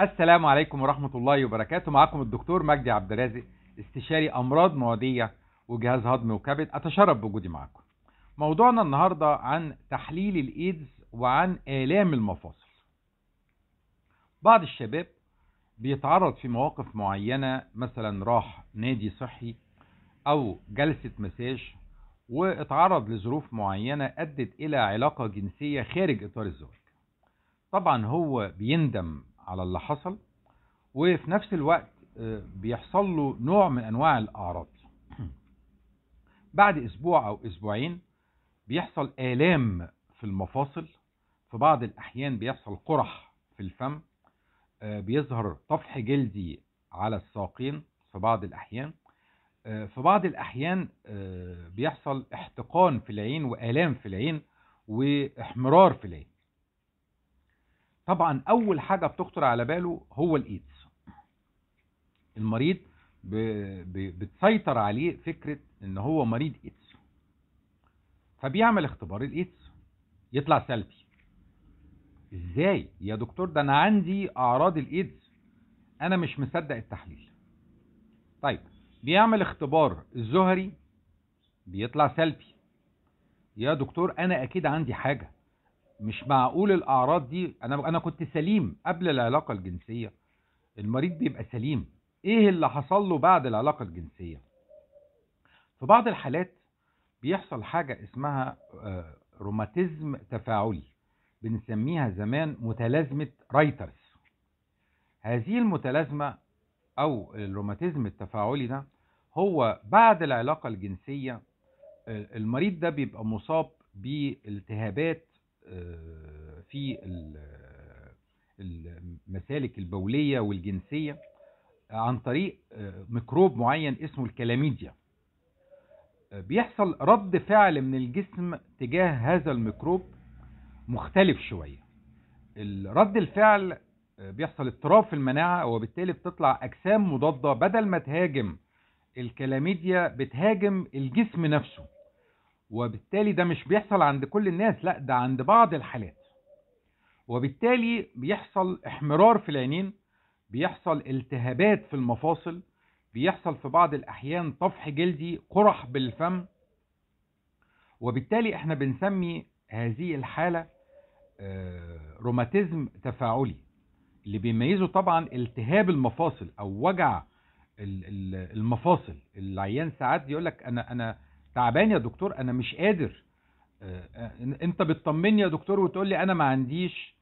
السلام عليكم ورحمة الله وبركاته معكم الدكتور مجدي عبد الرازق استشاري أمراض معدية وجهاز هضم وكبد أتشرف بوجودي معكم موضوعنا النهاردة عن تحليل الإيدز وعن آلام المفاصل بعض الشباب بيتعرض في مواقف معينة مثلا راح نادي صحي أو جلسة مساج واتعرض لظروف معينة أدت إلى علاقة جنسية خارج إطار الزواج طبعا هو بيندم على اللي حصل وفي نفس الوقت آه، بيحصل له نوع من أنواع الأعراض بعد أسبوع أو أسبوعين بيحصل آلام في المفاصل في بعض الأحيان بيحصل قرح في الفم آه، بيظهر طفح جلدي على الساقين في بعض الأحيان آه، في بعض الأحيان بيحصل احتقان في العين وآلام في العين واحمرار في العين طبعا اول حاجة بتخطر على باله هو الايدز المريض ب... ب... بتسيطر عليه فكرة ان هو مريض ايدز فبيعمل اختبار الايدز يطلع سلبي ازاي يا دكتور ده انا عندي اعراض الايدز انا مش مصدق التحليل طيب بيعمل اختبار الزهري بيطلع سلبي يا دكتور انا اكيد عندي حاجة مش معقول الاعراض دي انا انا كنت سليم قبل العلاقه الجنسيه المريض بيبقى سليم ايه اللي حصل له بعد العلاقه الجنسيه في بعض الحالات بيحصل حاجه اسمها آه، روماتيزم تفاعلي بنسميها زمان متلازمه رايترز هذه المتلازمه او الروماتيزم التفاعلي ده هو بعد العلاقه الجنسيه آه، المريض ده بيبقى مصاب بالتهابات في المسالك البولية والجنسية عن طريق ميكروب معين اسمه الكلاميديا بيحصل رد فعل من الجسم تجاه هذا الميكروب مختلف شوية رد الفعل بيحصل اضطراب في المناعة وبالتالي بتطلع أجسام مضادة بدل ما تهاجم الكلاميديا بتهاجم الجسم نفسه وبالتالي ده مش بيحصل عند كل الناس لا ده عند بعض الحالات وبالتالي بيحصل احمرار في العينين بيحصل التهابات في المفاصل بيحصل في بعض الأحيان طفح جلدي قرح بالفم وبالتالي احنا بنسمي هذه الحالة آه، روماتيزم تفاعلي اللي بيميزه طبعا التهاب المفاصل او وجع المفاصل العيان ساعات يقول لك انا انا تعبان يا دكتور انا مش قادر آه، آه، انت بتطمني يا دكتور وتقول لي انا ما عنديش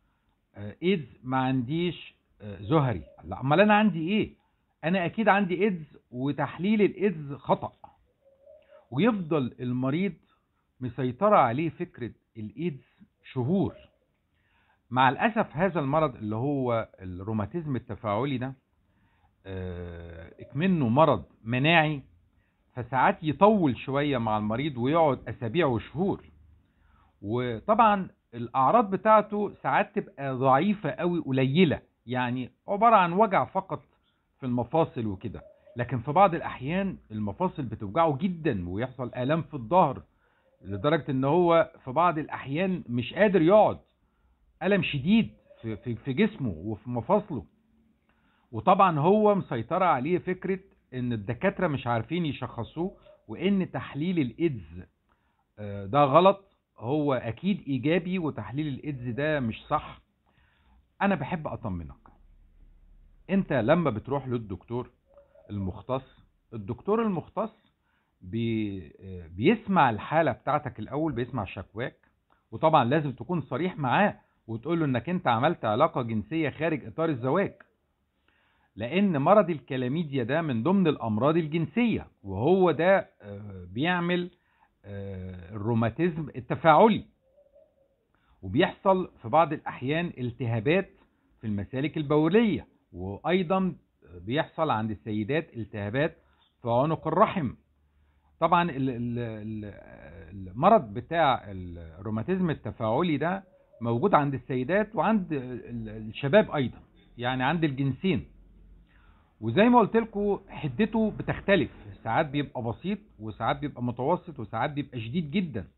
آه، ايدز ما عنديش زهري لا امال انا عندي ايه انا اكيد عندي ايدز وتحليل الايدز خطا ويفضل المريض مسيطره عليه فكره الايدز شهور مع الاسف هذا المرض اللي هو الروماتيزم التفاعلي ده اكمنه مرض مناعي فساعات يطول شوية مع المريض ويقعد أسابيع وشهور وطبعا الأعراض بتاعته ساعات تبقى ضعيفة قوي قليلة يعني عبارة عن وجع فقط في المفاصل وكده لكن في بعض الأحيان المفاصل بتوجعه جدا ويحصل آلام في الظهر لدرجة إن هو في بعض الأحيان مش قادر يقعد ألم شديد في, في جسمه وفي مفاصله وطبعا هو مسيطرة عليه فكرة ان الدكاتره مش عارفين يشخصوه وان تحليل الايدز آه، ده غلط هو اكيد ايجابي وتحليل الايدز ده مش صح انا بحب اطمنك انت لما بتروح للدكتور المختص الدكتور المختص بي آه، بيسمع الحاله بتاعتك الاول بيسمع شكواك وطبعا لازم تكون صريح معاه وتقول له انك انت عملت علاقه جنسيه خارج اطار الزواج لأن مرض الكلاميديا ده من ضمن الأمراض الجنسية وهو ده آه، بيعمل آه، الروماتيزم التفاعلي وبيحصل في بعض الأحيان التهابات في المسالك البولية وأيضا آه، بيحصل عند السيدات التهابات في عنق الرحم طبعا المرض بتاع الروماتيزم التفاعلي ده موجود عند السيدات وعند الشباب أيضا يعني عند الجنسين وزي ما قلت لكم حدته بتختلف ساعات بيبقى بسيط وساعات بيبقى متوسط وساعات بيبقى شديد جدا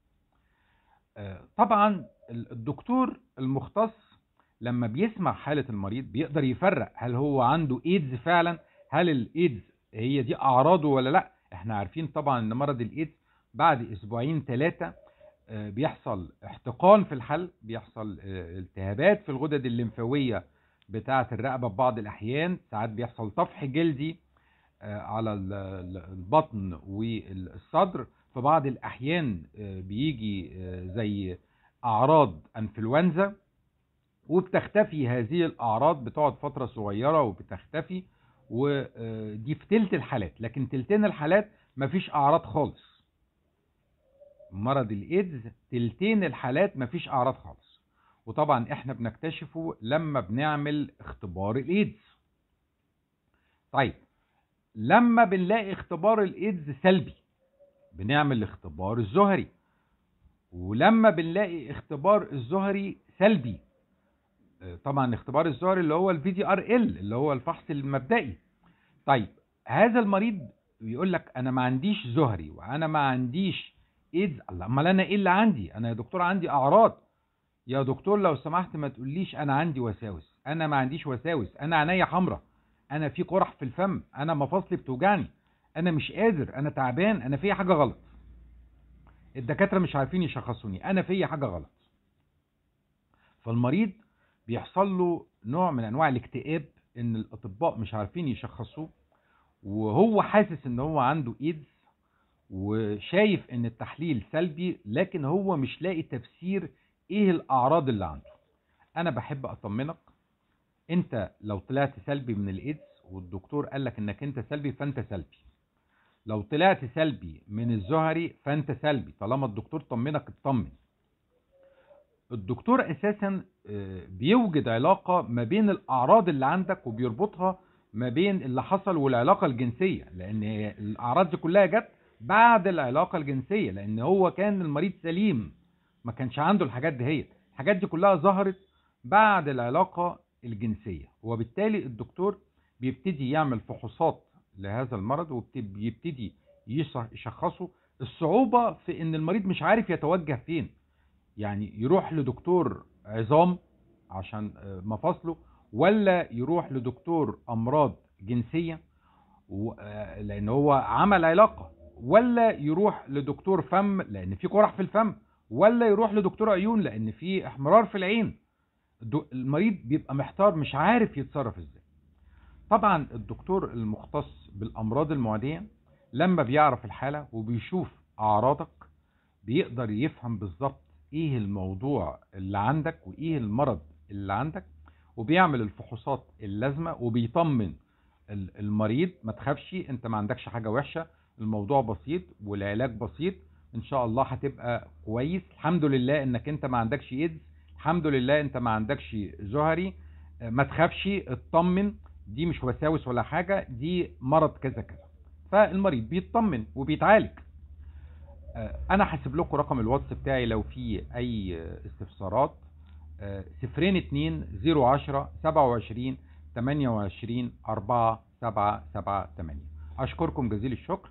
آه، طبعا الدكتور المختص لما بيسمع حالة المريض بيقدر يفرق هل هو عنده ايدز فعلا هل الايدز هي دي اعراضه ولا لا احنا عارفين طبعا ان مرض الايدز بعد اسبوعين ثلاثة آه، بيحصل احتقان في الحل بيحصل آه، التهابات في الغدد الليمفاوية بتاعة الرقبة في بعض الأحيان ساعات بيحصل طفح جلدي آه، على البطن والصدر في بعض الأحيان آه، بيجي آه، زي أعراض أنفلونزا وبتختفي هذه الأعراض بتقعد فترة صغيرة وبتختفي ودي في تلت الحالات لكن تلتين الحالات مفيش أعراض خالص مرض الإيدز تلتين الحالات مفيش أعراض خالص وطبعا احنا بنكتشفه لما بنعمل اختبار الايدز طيب لما بنلاقي اختبار الايدز سلبي بنعمل اختبار الزهري ولما بنلاقي اختبار الزهري سلبي طبعا اختبار الزهري اللي هو الفي دي ار ال اللي هو الفحص المبدئي طيب هذا المريض بيقول لك انا ما عنديش زهري وانا ما عنديش ايدز امال انا ايه اللي عندي انا يا دكتور عندي اعراض يا دكتور لو سمحت ما تقوليش انا عندي وساوس انا ما عنديش وساوس انا عينيا حمراء انا في قرح في الفم انا مفاصلي بتوجعني انا مش قادر انا تعبان انا في حاجه غلط الدكاتره مش عارفين يشخصوني انا في حاجه غلط فالمريض بيحصل له نوع من انواع الاكتئاب ان الاطباء مش عارفين يشخصوه وهو حاسس ان هو عنده ايدز وشايف ان التحليل سلبي لكن هو مش لاقي تفسير ايه الاعراض اللي عنده انا بحب اطمنك انت لو طلعت سلبي من الايدز والدكتور قال لك انك انت سلبي فانت سلبي لو طلعت سلبي من الزهري فانت سلبي طالما الدكتور طمنك اطمن الدكتور اساسا آه، بيوجد علاقة ما بين الاعراض اللي عندك وبيربطها ما بين اللي حصل والعلاقة الجنسية لان الاعراض دي كلها جت بعد العلاقة الجنسية لان هو كان المريض سليم ما كانش عنده الحاجات دهيت الحاجات دي كلها ظهرت بعد العلاقة الجنسية وبالتالي الدكتور بيبتدي يعمل فحوصات لهذا المرض وبيبتدي يشخصه الصعوبة في ان المريض مش عارف يتوجه فين يعني يروح لدكتور عظام عشان آه، مفاصله ولا يروح لدكتور امراض جنسية آه، لان هو عمل علاقة ولا يروح لدكتور فم لان في قرح في الفم ولا يروح لدكتور عيون لان في احمرار في العين المريض بيبقى محتار مش عارف يتصرف ازاي طبعا الدكتور المختص بالامراض المعديه لما بيعرف الحاله وبيشوف اعراضك بيقدر يفهم بالظبط ايه الموضوع اللي عندك وايه المرض اللي عندك وبيعمل الفحوصات اللازمه وبيطمن المريض ما تخافش انت ما عندكش حاجه وحشه الموضوع بسيط والعلاج بسيط ان شاء الله هتبقى كويس الحمد لله انك انت ما عندكش ايدز الحمد لله انت ما عندكش زهري آه، ما تخافش اطمن دي مش وساوس ولا حاجة دي مرض كذا كذا فالمريض بيطمن وبيتعالج آه، انا هسيب لكم رقم الواتس بتاعي لو في اي استفسارات آه، صفرين اتنين زيرو عشرة سبعة وعشرين تمانية وعشرين أربعة سبعة سبعة تمانية أشكركم جزيل الشكر